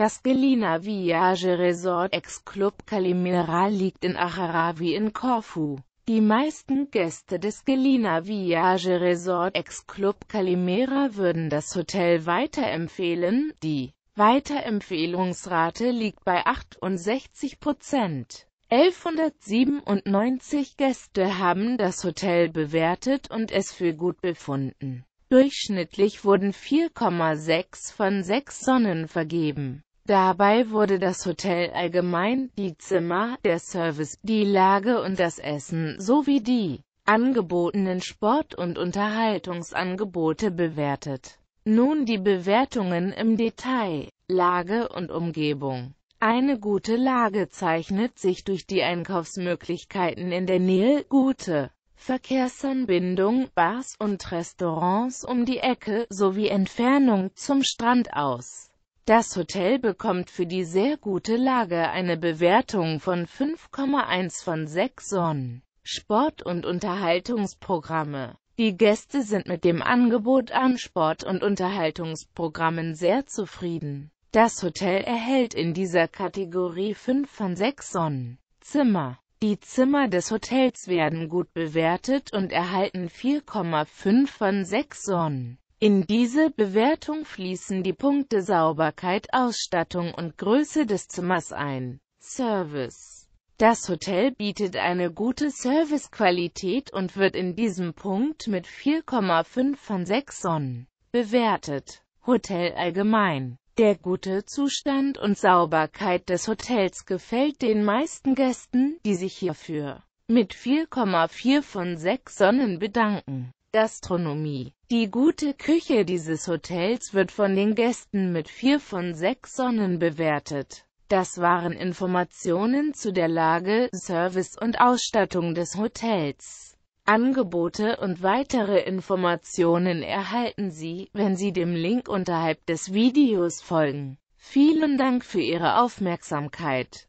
Das Gelina Viage Resort ex Club Calimera liegt in Acharavi in Korfu. Die meisten Gäste des Gelina Viage Resort ex Club Calimera würden das Hotel weiterempfehlen, die Weiterempfehlungsrate liegt bei 68 Prozent. 1197 Gäste haben das Hotel bewertet und es für gut befunden. Durchschnittlich wurden 4,6 von 6 Sonnen vergeben. Dabei wurde das Hotel allgemein, die Zimmer, der Service, die Lage und das Essen, sowie die angebotenen Sport- und Unterhaltungsangebote bewertet. Nun die Bewertungen im Detail. Lage und Umgebung. Eine gute Lage zeichnet sich durch die Einkaufsmöglichkeiten in der Nähe, gute Verkehrsanbindung, Bars und Restaurants um die Ecke sowie Entfernung zum Strand aus. Das Hotel bekommt für die sehr gute Lage eine Bewertung von 5,1 von 6 Sonnen. Sport- und Unterhaltungsprogramme Die Gäste sind mit dem Angebot an Sport- und Unterhaltungsprogrammen sehr zufrieden. Das Hotel erhält in dieser Kategorie 5 von 6 Sonnen. Zimmer die Zimmer des Hotels werden gut bewertet und erhalten 4,5 von 6 Sonnen. In diese Bewertung fließen die Punkte Sauberkeit, Ausstattung und Größe des Zimmers ein. Service Das Hotel bietet eine gute Servicequalität und wird in diesem Punkt mit 4,5 von 6 Sonnen bewertet. Hotel allgemein der gute Zustand und Sauberkeit des Hotels gefällt den meisten Gästen, die sich hierfür mit 4,4 von 6 Sonnen bedanken. Gastronomie Die gute Küche dieses Hotels wird von den Gästen mit 4 von 6 Sonnen bewertet. Das waren Informationen zu der Lage, Service und Ausstattung des Hotels. Angebote und weitere Informationen erhalten Sie, wenn Sie dem Link unterhalb des Videos folgen. Vielen Dank für Ihre Aufmerksamkeit.